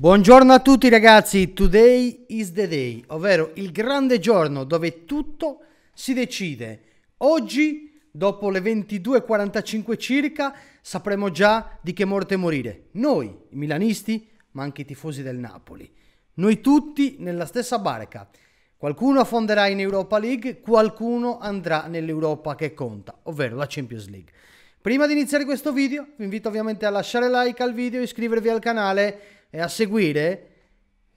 Buongiorno a tutti ragazzi, today is the day, ovvero il grande giorno dove tutto si decide. Oggi, dopo le 22.45 circa, sapremo già di che morte morire. Noi, i milanisti, ma anche i tifosi del Napoli. Noi tutti nella stessa barca. Qualcuno affonderà in Europa League, qualcuno andrà nell'Europa che conta, ovvero la Champions League. Prima di iniziare questo video, vi invito ovviamente a lasciare like al video, iscrivervi al canale e a seguire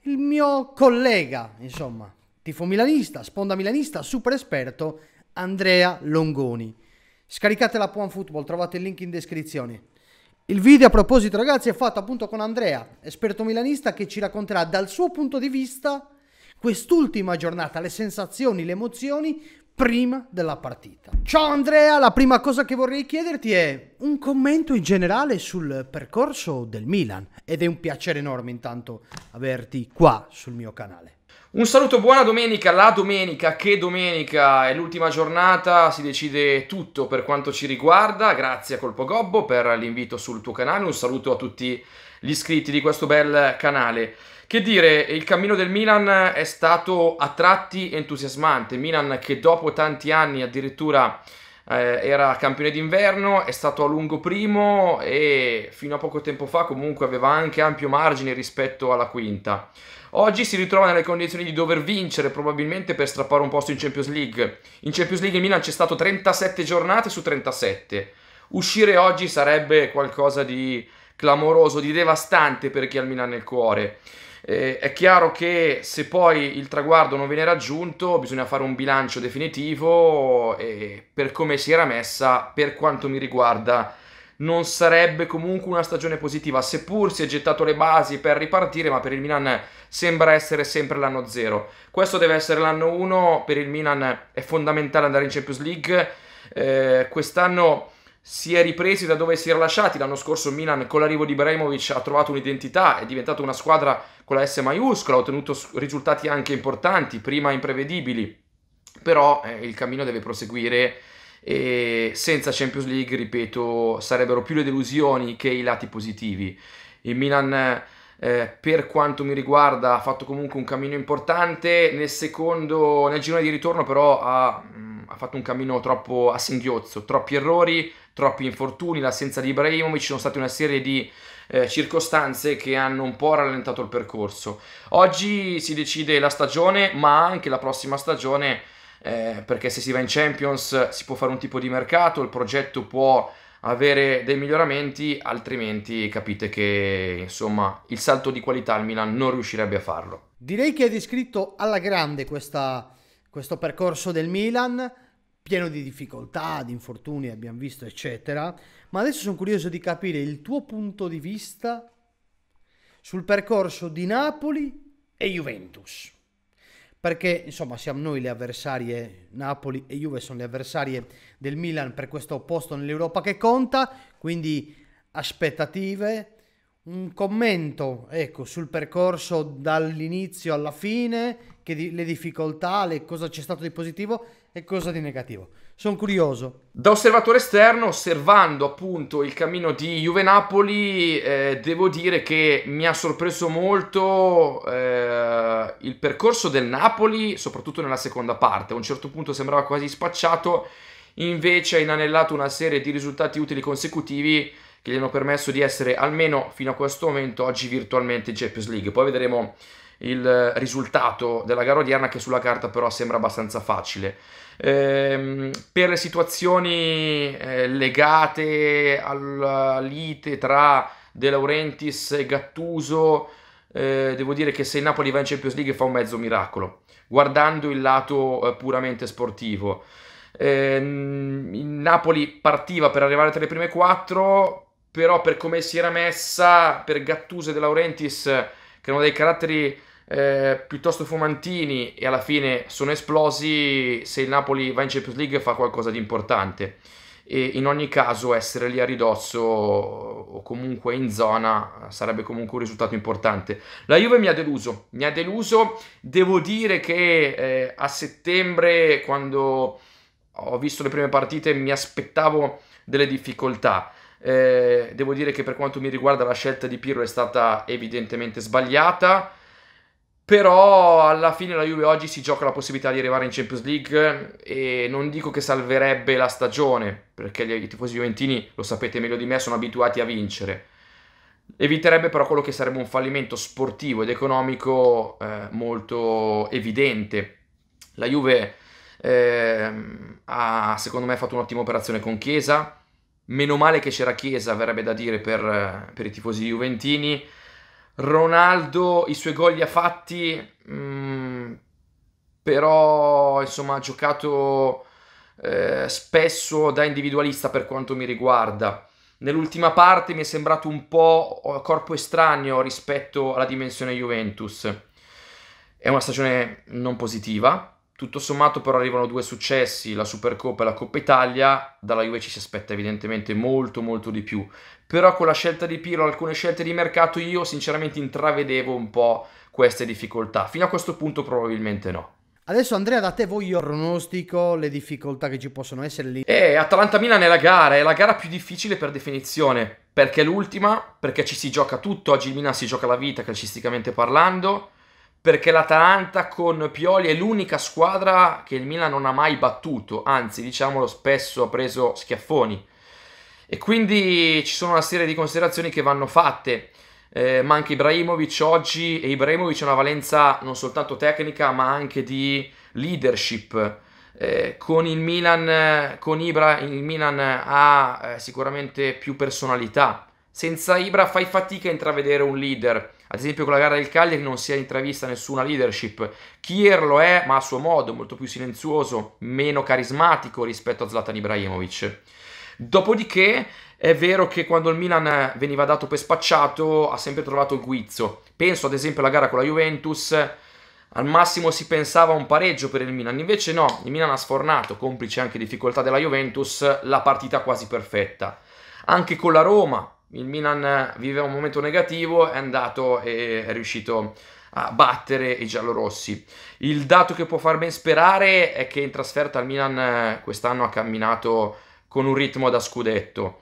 il mio collega, insomma, tifo milanista, sponda milanista, super esperto, Andrea Longoni. Scaricate la Puan Football, trovate il link in descrizione. Il video a proposito ragazzi è fatto appunto con Andrea, esperto milanista che ci racconterà dal suo punto di vista quest'ultima giornata, le sensazioni, le emozioni, prima della partita. Ciao Andrea, la prima cosa che vorrei chiederti è un commento in generale sul percorso del Milan ed è un piacere enorme intanto averti qua sul mio canale. Un saluto, buona domenica, la domenica, che domenica è l'ultima giornata, si decide tutto per quanto ci riguarda, grazie a Colpo Gobbo per l'invito sul tuo canale, un saluto a tutti gli iscritti di questo bel canale. Che dire, il cammino del Milan è stato a tratti entusiasmante. Milan che dopo tanti anni addirittura eh, era campione d'inverno, è stato a lungo primo e fino a poco tempo fa comunque aveva anche ampio margine rispetto alla quinta. Oggi si ritrova nelle condizioni di dover vincere probabilmente per strappare un posto in Champions League. In Champions League il Milan c'è stato 37 giornate su 37. Uscire oggi sarebbe qualcosa di clamoroso, di devastante per chi ha il Milan nel cuore. Eh, è chiaro che se poi il traguardo non viene raggiunto bisogna fare un bilancio definitivo e per come si era messa, per quanto mi riguarda, non sarebbe comunque una stagione positiva, seppur si è gettato le basi per ripartire, ma per il Milan sembra essere sempre l'anno zero. Questo deve essere l'anno uno, per il Milan è fondamentale andare in Champions League. Eh, quest'anno si è ripresi da dove si era lasciati l'anno scorso Milan con l'arrivo di Ibrahimovic ha trovato un'identità, è diventata una squadra con la S maiuscola, ha ottenuto risultati anche importanti, prima imprevedibili, però eh, il cammino deve proseguire e senza Champions League, ripeto, sarebbero più le delusioni che i lati positivi. Il Milan eh, per quanto mi riguarda ha fatto comunque un cammino importante, nel secondo, nel girone di ritorno però ha, mh, mm, ha fatto un cammino troppo a singhiozzo, troppi errori, troppi infortuni, l'assenza di Ibrahimovic, ci sono state una serie di eh, circostanze che hanno un po' rallentato il percorso. Oggi si decide la stagione, ma anche la prossima stagione, eh, perché se si va in Champions si può fare un tipo di mercato, il progetto può avere dei miglioramenti, altrimenti capite che insomma il salto di qualità al Milan non riuscirebbe a farlo. Direi che hai descritto alla grande questa, questo percorso del Milan pieno di difficoltà, di infortuni, abbiamo visto, eccetera. Ma adesso sono curioso di capire il tuo punto di vista sul percorso di Napoli e Juventus. Perché insomma siamo noi le avversarie, Napoli e Juve sono le avversarie del Milan per questo posto nell'Europa che conta, quindi aspettative, un commento ecco, sul percorso dall'inizio alla fine, di, le difficoltà, le, cosa c'è stato di positivo e cosa di negativo. Sono curioso. Da osservatore esterno, osservando appunto il cammino di Juve Napoli, eh, devo dire che mi ha sorpreso molto eh, il percorso del Napoli, soprattutto nella seconda parte. A un certo punto sembrava quasi spacciato, invece ha inanellato una serie di risultati utili consecutivi che gli hanno permesso di essere almeno fino a questo momento oggi virtualmente in Champions League. Poi vedremo il risultato della gara odierna che sulla carta però sembra abbastanza facile. Ehm, per le situazioni eh, legate alla lite tra De Laurentiis e Gattuso, eh, devo dire che se il Napoli va in Champions League fa un mezzo miracolo, guardando il lato eh, puramente sportivo. Ehm, il Napoli partiva per arrivare tra le prime quattro, però per come si era messa per Gattuso e De Laurentiis che hanno dei caratteri eh, piuttosto fumantini e alla fine sono esplosi, se il Napoli va in Champions League fa qualcosa di importante. E in ogni caso essere lì a ridosso o comunque in zona sarebbe comunque un risultato importante. La Juve mi ha deluso, mi ha deluso, devo dire che eh, a settembre quando ho visto le prime partite mi aspettavo delle difficoltà. Eh, devo dire che per quanto mi riguarda la scelta di Pirlo è stata evidentemente sbagliata. Però alla fine la Juve oggi si gioca la possibilità di arrivare in Champions League e non dico che salverebbe la stagione, perché i tifosi juventini, lo sapete meglio di me, sono abituati a vincere. Eviterebbe però quello che sarebbe un fallimento sportivo ed economico eh, molto evidente. La Juve eh, ha secondo me fatto un'ottima operazione con Chiesa, Meno male che c'era Chiesa, verrebbe da dire per, per i tifosi juventini. Ronaldo, i suoi gol li ha fatti, mh, mm, però insomma ha giocato eh, spesso da individualista per quanto mi riguarda. Nell'ultima parte mi è sembrato un po' corpo estraneo rispetto alla dimensione Juventus. È una stagione non positiva, tutto sommato però arrivano due successi, la Supercoppa e la Coppa Italia, dalla Juve ci si aspetta evidentemente molto molto di più, però con la scelta di Pirlo, alcune scelte di mercato io sinceramente intravedevo un po' queste difficoltà, fino a questo punto probabilmente no. Adesso Andrea da te voglio pronostico le difficoltà che ci possono essere lì. Eh, Atalanta-Milan è la gara, è la gara più difficile per definizione, perché è l'ultima, perché ci si gioca tutto, oggi il Milan si gioca la vita calcisticamente parlando, perché l'Atalanta con Pioli è l'unica squadra che il Milan non ha mai battuto, anzi diciamolo spesso ha preso schiaffoni. E quindi ci sono una serie di considerazioni che vanno fatte, eh, ma anche Ibrahimovic oggi, e Ibrahimovic ha una valenza non soltanto tecnica ma anche di leadership. Eh, con il Milan, con Ibra, il Milan ha eh, sicuramente più personalità. Senza Ibra fai fatica a intravedere un leader ad esempio con la gara del Cagliari non si è intravista nessuna leadership. Kier lo è, ma a suo modo, molto più silenzioso, meno carismatico rispetto a Zlatan Ibrahimovic. Dopodiché è vero che quando il Milan veniva dato per spacciato ha sempre trovato il guizzo. Penso ad esempio alla gara con la Juventus, al massimo si pensava a un pareggio per il Milan, invece no, il Milan ha sfornato, complice anche difficoltà della Juventus, la partita quasi perfetta. Anche con la Roma, il Milan vive un momento negativo, è andato e è riuscito a battere i giallorossi. Il dato che può far ben sperare è che in trasferta il Milan eh, quest'anno ha camminato con un ritmo da scudetto.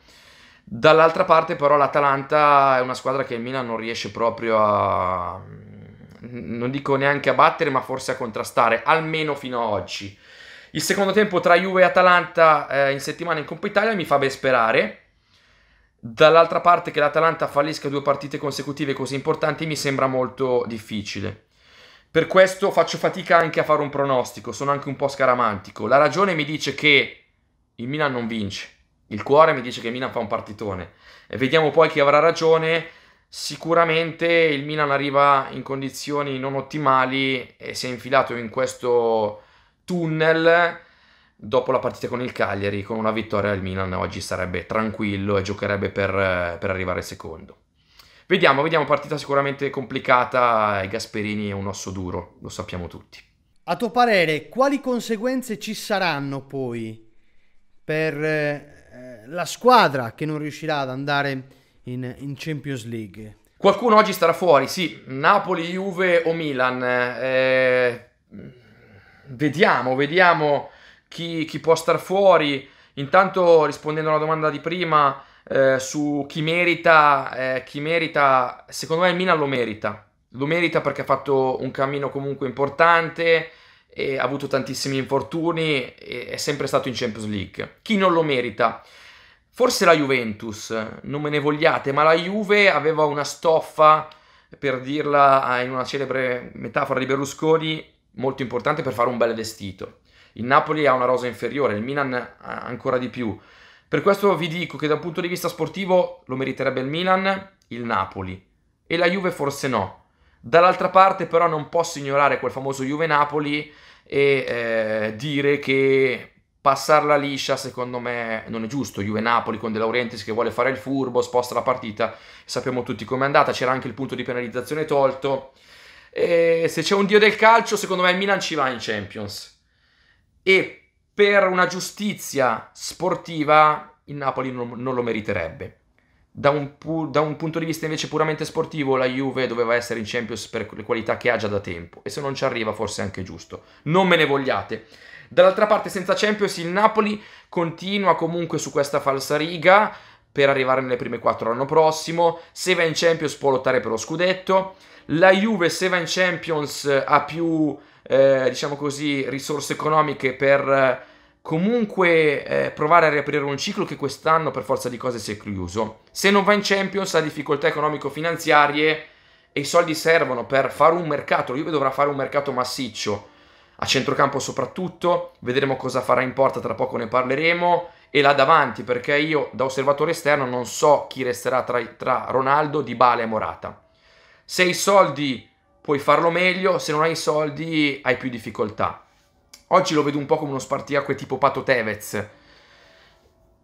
Dall'altra parte però l'Atalanta è una squadra che il Milan non riesce proprio a mm, non dico neanche a battere, ma forse a contrastare, almeno fino ad oggi. Il secondo tempo tra Juve e Atalanta eh, in settimana in Coppa Italia mi fa ben sperare, Dall'altra parte che l'Atalanta fallisca due partite consecutive così importanti mi sembra molto difficile. Per questo faccio fatica anche a fare un pronostico, sono anche un po' scaramantico. La ragione mi dice che il Milan non vince, il cuore mi dice che il Milan fa un partitone. E vediamo poi chi avrà ragione. Sicuramente il Milan arriva in condizioni non ottimali e si è infilato in questo tunnel dopo la partita con il Cagliari, con una vittoria il Milan oggi sarebbe tranquillo e giocherebbe per, eh, per arrivare secondo. Vediamo, vediamo, partita sicuramente complicata Gasperini è un osso duro, lo sappiamo tutti. A tuo parere, quali conseguenze ci saranno poi per eh, eh, la squadra che non riuscirà ad andare in, in Champions League? Qualcuno oggi starà fuori, sì, Napoli, Juve o Milan. Eh, mm, vediamo, vediamo chi, chi può star fuori. Intanto rispondendo alla domanda di prima eh, su chi merita, eh, chi merita, secondo me il Milan lo merita. Lo merita perché ha fatto un cammino comunque importante, ha avuto tantissimi infortuni e è sempre stato in Champions League. Chi non lo merita? Forse la Juventus, non me ne vogliate, ma la Juve aveva una stoffa, per dirla ah, in una celebre metafora di Berlusconi, molto importante per fare un bel vestito il Napoli ha una rosa inferiore, il Milan ancora di più. Per questo vi dico che da un punto di vista sportivo lo meriterebbe il Milan, il Napoli e la Juve forse no. Dall'altra parte però non posso ignorare quel famoso Juve-Napoli e eh, dire che passarla liscia secondo me non è giusto. Juve-Napoli con De Laurentiis che vuole fare il furbo, sposta la partita, sappiamo tutti com'è andata, c'era anche il punto di penalizzazione tolto. E se c'è un dio del calcio secondo me il Milan ci va in Champions e per una giustizia sportiva il Napoli non, non lo meriterebbe. Da un, pu- da un, punto di vista invece puramente sportivo, la Juve doveva essere in Champions per le qualità che ha già da tempo e se non ci arriva forse è anche giusto. Non me ne vogliate. Dall'altra parte, senza Champions, il Napoli continua comunque su questa falsa riga per arrivare nelle prime quattro l'anno prossimo. Se va in Champions può lottare per lo scudetto. La Juve, se va in Champions, ha più eh, diciamo così, risorse economiche per eh, comunque eh, provare a riaprire un ciclo che quest'anno per forza di cose si è chiuso. Se non va in Champions ha difficoltà economico-finanziarie e i soldi servono per fare un mercato, Juve dovrà fare un mercato massiccio, a centrocampo soprattutto, vedremo cosa farà in porta, tra poco ne parleremo, e là davanti, perché io da osservatore esterno non so chi resterà tra, tra Ronaldo, Dybala e Morata. Se i soldi puoi farlo meglio, se non hai soldi hai più difficoltà. Oggi lo vedo un po' come uno spartiacque tipo Pato Tevez,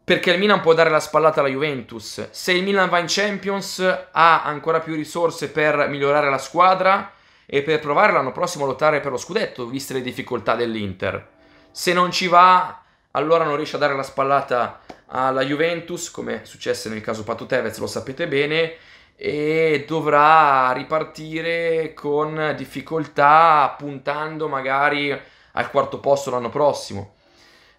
perché il Milan può dare la spallata alla Juventus. Se il Milan va in Champions ha ancora più risorse per migliorare la squadra e per provare l'anno prossimo a lottare per lo scudetto, viste le difficoltà dell'Inter. Se non ci va, allora non riesce a dare la spallata alla Juventus, come successe nel caso Pato Tevez, lo sapete bene, e dovrà ripartire con difficoltà puntando magari al quarto posto l'anno prossimo.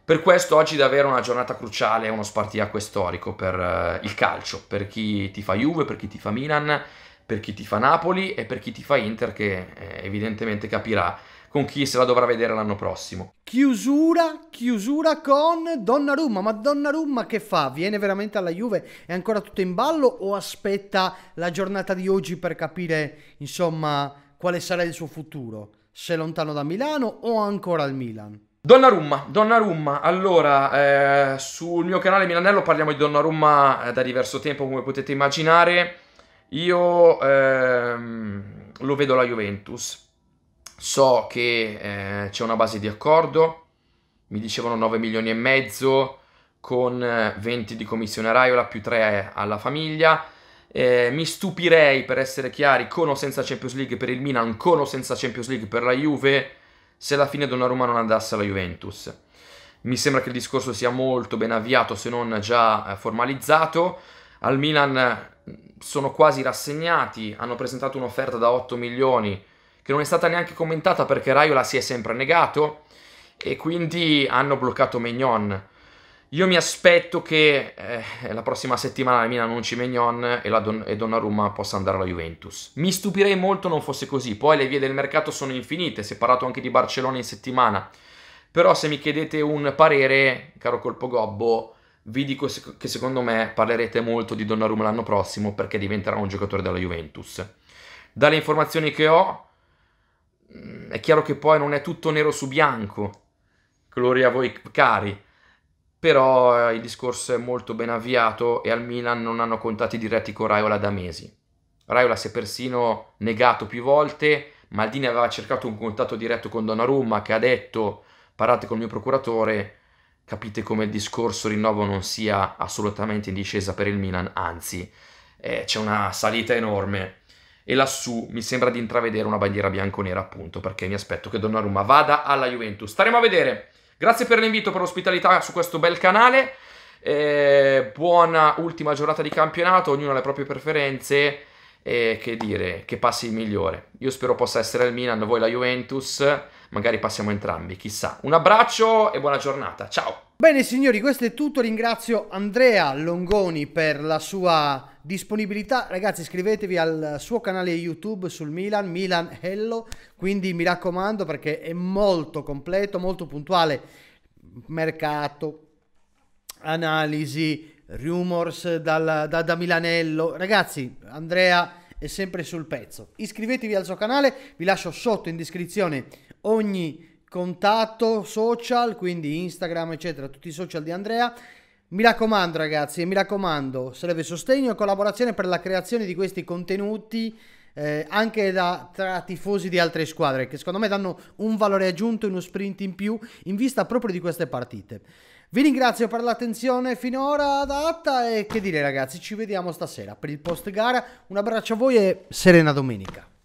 Per questo oggi è davvero una giornata cruciale, uno spartiacque storico per eh, il calcio, per chi ti fa Juve, per chi ti fa Milan, per chi ti fa Napoli e per chi ti fa Inter che eh, evidentemente capirà con chi se la dovrà vedere l'anno prossimo. Chiusura, chiusura con Donnarumma, ma Donnarumma che fa? Viene veramente alla Juve? È ancora tutto in ballo o aspetta la giornata di oggi per capire insomma quale sarà il suo futuro? Se lontano da Milano o ancora al Milan? Donnarumma, Donnarumma, allora eh, sul mio canale Milanello parliamo di Donnarumma eh, da diverso tempo come potete immaginare, io ehm, lo vedo la Juventus, so che eh, c'è una base di accordo, mi dicevano 9 milioni e mezzo con 20 eh, di commissione a Raiola più 3 alla famiglia. Eh, mi stupirei, per essere chiari, con o senza Champions League per il Milan, con o senza Champions League per la Juve, se alla fine Donnarumma non andasse alla Juventus. Mi sembra che il discorso sia molto ben avviato, se non già eh, formalizzato. Al Milan eh, sono quasi rassegnati, hanno presentato un'offerta da 8 milioni che non è stata neanche commentata perché Raiola si è sempre negato e quindi hanno bloccato Mignon. Io mi aspetto che eh, la prossima settimana la Milan annunci Mignon e, la Don- e Donnarumma possa andare alla Juventus. Mi stupirei molto non fosse così, poi le vie del mercato sono infinite, si è parlato anche di Barcellona in settimana. Però se mi chiedete un parere, caro colpo gobbo, vi dico che secondo me parlerete molto di Donnarumma l'anno prossimo perché diventerà un giocatore della Juventus. Dalle informazioni che ho, Mm, è chiaro che poi non è tutto nero su bianco, gloria a voi cari, però eh, il discorso è molto ben avviato e al Milan non hanno contatti diretti con Raiola da mesi. Raiola si è persino negato più volte, Maldini aveva cercato un contatto diretto con Donnarumma che ha detto parlate col mio procuratore, capite come il discorso rinnovo non sia assolutamente in discesa per il Milan, anzi eh, c'è una salita enorme e lassù mi sembra di intravedere una bandiera bianconera appunto perché mi aspetto che Donnarumma vada alla Juventus. Staremo a vedere. Grazie per l'invito, per l'ospitalità su questo bel canale. Eh, buona ultima giornata di campionato, ognuno ha le proprie preferenze. E che dire, che passi il migliore. Io spero possa essere il Milan, voi la Juventus, magari passiamo entrambi, chissà. Un abbraccio e buona giornata, ciao! Bene signori, questo è tutto, ringrazio Andrea Longoni per la sua disponibilità ragazzi iscrivetevi al suo canale youtube sul Milan Milan Hello quindi mi raccomando perché è molto completo molto puntuale mercato analisi rumors dal, da, da Milanello ragazzi Andrea è sempre sul pezzo iscrivetevi al suo canale vi lascio sotto in descrizione ogni contatto social quindi Instagram eccetera tutti i social di Andrea mi raccomando ragazzi, mi raccomando, serve sostegno e collaborazione per la creazione di questi contenuti eh, anche da, tra tifosi di altre squadre che secondo me danno un valore aggiunto, e uno sprint in più in vista proprio di queste partite. Vi ringrazio per l'attenzione finora data e che dire ragazzi, ci vediamo stasera per il post gara. Un abbraccio a voi e serena domenica.